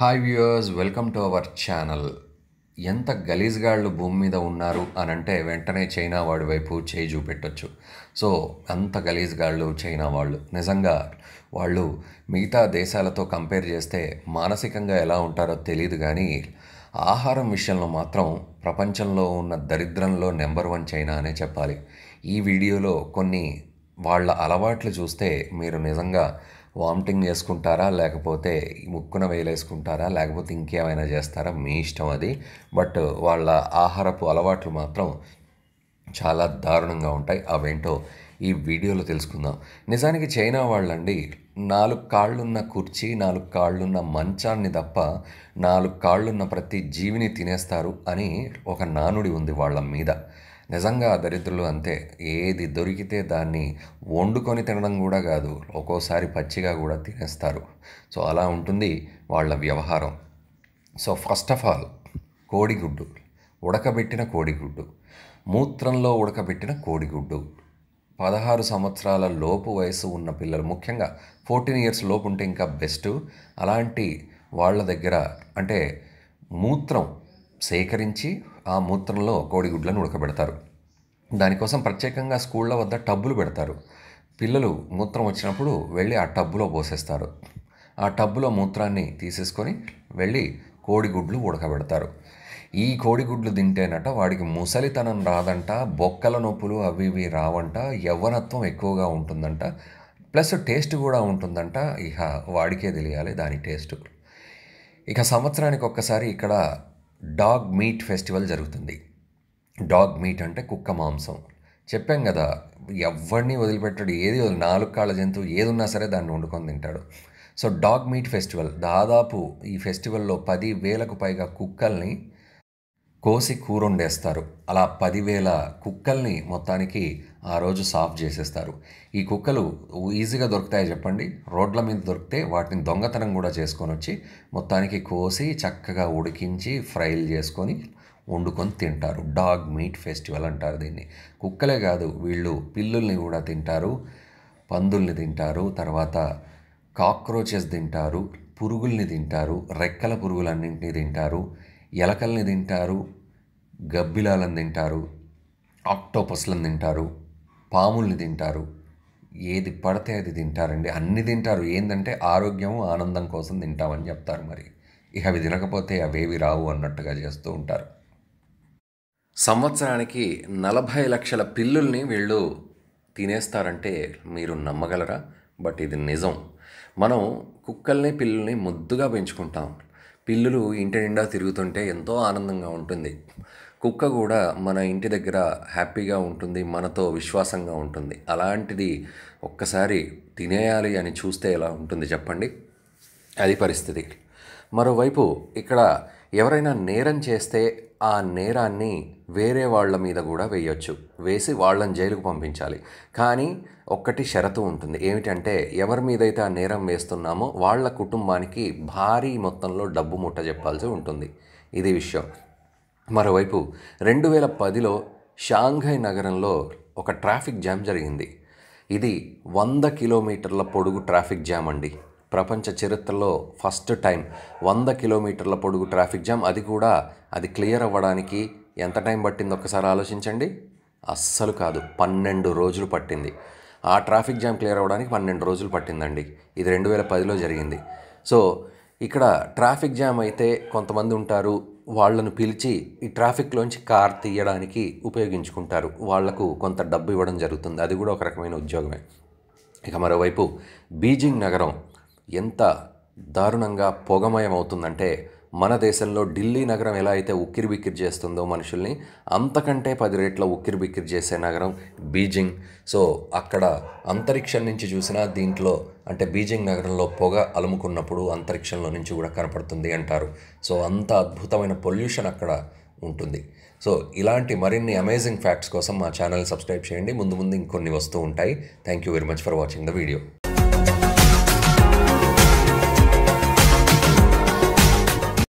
hi viewers welcome to our channel ఎంత గలీజ్గాళ్ళు భూమి మీద ఉన్నారు అని అంటే వెంటనే చైనా వాడి వైపు చేయి చూపెట్టచ్చు సో అంత గలీజ్గాళ్ళు చైనా వాళ్ళు నిజంగా వాళ్ళు మిగతా దేశాలతో కంపేర్ చేస్తే మానసికంగా ఎలా ఉంటారో తెలియదు కానీ ఆహారం విషయంలో మాత్రం ప్రపంచంలో ఉన్న దరిద్రంలో నెంబర్ వన్ చైనా అనే చెప్పాలి ఈ వీడియోలో కొన్ని వాళ్ళ అలవాట్లు చూస్తే మీరు నిజంగా వామిటింగ్ చేసుకుంటారా లేకపోతే ముక్కున వేలేసుకుంటారా లేకపోతే ఇంకేమైనా చేస్తారా మీ ఇష్టం అది బట్ వాళ్ళ ఆహారపు అలవాట్లు మాత్రం చాలా దారుణంగా ఉంటాయి అవేంటో ఈ వీడియోలో తెలుసుకుందాం నిజానికి చైనా వాళ్ళండి నాలుగు కాళ్ళున్న కుర్చీ నాలుగు కాళ్ళున్న మంచాన్ని తప్ప నాలుగు కాళ్ళున్న ప్రతి జీవిని తినేస్తారు అని ఒక నానుడి ఉంది వాళ్ళ మీద నిజంగా దరిద్రులు అంతే ఏది దొరికితే దాన్ని వండుకొని తినడం కూడా కాదు ఒక్కోసారి పచ్చిగా కూడా తినేస్తారు సో అలా ఉంటుంది వాళ్ళ వ్యవహారం సో ఫస్ట్ ఆఫ్ ఆల్ కోడిగుడ్డు ఉడకబెట్టిన కోడిగుడ్డు మూత్రంలో ఉడకబెట్టిన కోడిగుడ్డు పదహారు సంవత్సరాల లోపు వయసు ఉన్న పిల్లలు ముఖ్యంగా ఫోర్టీన్ ఇయర్స్ లోపు ఉంటే ఇంకా బెస్ట్ అలాంటి వాళ్ళ దగ్గర అంటే మూత్రం సేకరించి ఆ మూత్రంలో కోడిగుడ్లను ఉడకబెడతారు దానికోసం ప్రత్యేకంగా స్కూళ్ళ వద్ద టబ్బులు పెడతారు పిల్లలు మూత్రం వచ్చినప్పుడు వెళ్ళి ఆ టబ్బులో పోసేస్తారు ఆ టబ్బులో మూత్రాన్ని తీసేసుకొని వెళ్ళి కోడిగుడ్లు ఉడకబెడతారు ఈ కోడిగుడ్లు తింటేనట వాడికి ముసలితనం రాదంట బొక్కల నొప్పులు అవి ఇవి రావంట యవ్వనత్వం ఎక్కువగా ఉంటుందంట ప్లస్ టేస్ట్ కూడా ఉంటుందంట ఇక వాడికే తెలియాలి దాని టేస్ట్ ఇక సంవత్సరానికి ఒక్కసారి ఇక్కడ డాగ్ మీట్ ఫెస్టివల్ జరుగుతుంది డాగ్ మీట్ అంటే కుక్క మాంసం చెప్పాం కదా ఎవరిని వదిలిపెట్టాడు ఏది నాలుగు కాళ్ళ జంతువు ఏది ఉన్నా సరే దాన్ని వండుకొని తింటాడు సో డాగ్ మీట్ ఫెస్టివల్ దాదాపు ఈ ఫెస్టివల్లో పది వేలకు పైగా కుక్కల్ని కోసి కూరొండేస్తారు అలా పదివేల కుక్కల్ని మొత్తానికి ఆ రోజు సాఫ్ చేసేస్తారు ఈ కుక్కలు ఈజీగా దొరుకుతాయి చెప్పండి రోడ్ల మీద దొరికితే వాటిని దొంగతనం కూడా చేసుకొని వచ్చి మొత్తానికి కోసి చక్కగా ఉడికించి ఫ్రైలు చేసుకొని వండుకొని తింటారు డాగ్ మీట్ ఫెస్టివల్ అంటారు దీన్ని కుక్కలే కాదు వీళ్ళు పిల్లుల్ని కూడా తింటారు పందుల్ని తింటారు తర్వాత కాక్రోచెస్ తింటారు పురుగుల్ని తింటారు రెక్కల పురుగులన్నింటినీ తింటారు ఎలకల్ని తింటారు గబ్బిలాలను తింటారు ఆక్టోపస్లను తింటారు పాముల్ని తింటారు ఏది పడితే అది తింటారండి అన్ని తింటారు ఏంటంటే ఆరోగ్యము ఆనందం కోసం తింటామని చెప్తారు మరి ఇక అవి తినకపోతే అవేవి రావు అన్నట్టుగా చేస్తూ ఉంటారు సంవత్సరానికి నలభై లక్షల పిల్లుల్ని వీళ్ళు తినేస్తారంటే మీరు నమ్మగలరా బట్ ఇది నిజం మనం కుక్కల్ని పిల్లుల్ని ముద్దుగా పెంచుకుంటాం పిల్లులు ఇంటి నిండా తిరుగుతుంటే ఎంతో ఆనందంగా ఉంటుంది కుక్క కూడా మన ఇంటి దగ్గర హ్యాపీగా ఉంటుంది మనతో విశ్వాసంగా ఉంటుంది అలాంటిది ఒక్కసారి తినేయాలి అని చూస్తే ఎలా ఉంటుంది చెప్పండి అది పరిస్థితి మరోవైపు ఇక్కడ ఎవరైనా నేరం చేస్తే ఆ నేరాన్ని వేరే వాళ్ళ మీద కూడా వేయొచ్చు వేసి వాళ్ళని జైలుకు పంపించాలి కానీ ఒక్కటి షరతు ఉంటుంది ఏమిటంటే ఎవరి మీదైతే ఆ నేరం వేస్తున్నామో వాళ్ళ కుటుంబానికి భారీ మొత్తంలో డబ్బు ముట్ట చెప్పాల్సి ఉంటుంది ఇది విషయం మరోవైపు రెండు వేల పదిలో షాంఘై నగరంలో ఒక ట్రాఫిక్ జామ్ జరిగింది ఇది వంద కిలోమీటర్ల పొడుగు ట్రాఫిక్ జామ్ అండి ప్రపంచ చరిత్రలో ఫస్ట్ టైం వంద కిలోమీటర్ల పొడుగు ట్రాఫిక్ జామ్ అది కూడా అది క్లియర్ అవ్వడానికి ఎంత టైం పట్టింది ఒక్కసారి ఆలోచించండి అస్సలు కాదు పన్నెండు రోజులు పట్టింది ఆ ట్రాఫిక్ జామ్ క్లియర్ అవ్వడానికి పన్నెండు రోజులు పట్టిందండి ఇది రెండు వేల పదిలో జరిగింది సో ఇక్కడ ట్రాఫిక్ జామ్ అయితే కొంతమంది ఉంటారు వాళ్ళను పిలిచి ఈ ట్రాఫిక్లోంచి కార్ తీయడానికి ఉపయోగించుకుంటారు వాళ్లకు కొంత డబ్బు ఇవ్వడం జరుగుతుంది అది కూడా ఒక రకమైన ఉద్యోగమే ఇక మరోవైపు బీజింగ్ నగరం ఎంత దారుణంగా పొగమయం అవుతుందంటే మన దేశంలో ఢిల్లీ నగరం ఎలా అయితే ఉక్కిరిబిక్కిరి చేస్తుందో మనుషుల్ని అంతకంటే పది రేట్ల ఉక్కిరిబిక్కిరి చేసే నగరం బీజింగ్ సో అక్కడ అంతరిక్షం నుంచి చూసినా దీంట్లో అంటే బీజింగ్ నగరంలో పొగ అలుముకున్నప్పుడు అంతరిక్షంలో నుంచి కూడా కనపడుతుంది అంటారు సో అంత అద్భుతమైన పొల్యూషన్ అక్కడ ఉంటుంది సో ఇలాంటి మరిన్ని అమేజింగ్ ఫ్యాక్ట్స్ కోసం మా ఛానల్ సబ్స్క్రైబ్ చేయండి ముందు ముందు ఇంకొన్ని వస్తూ ఉంటాయి thank you very much for watching the video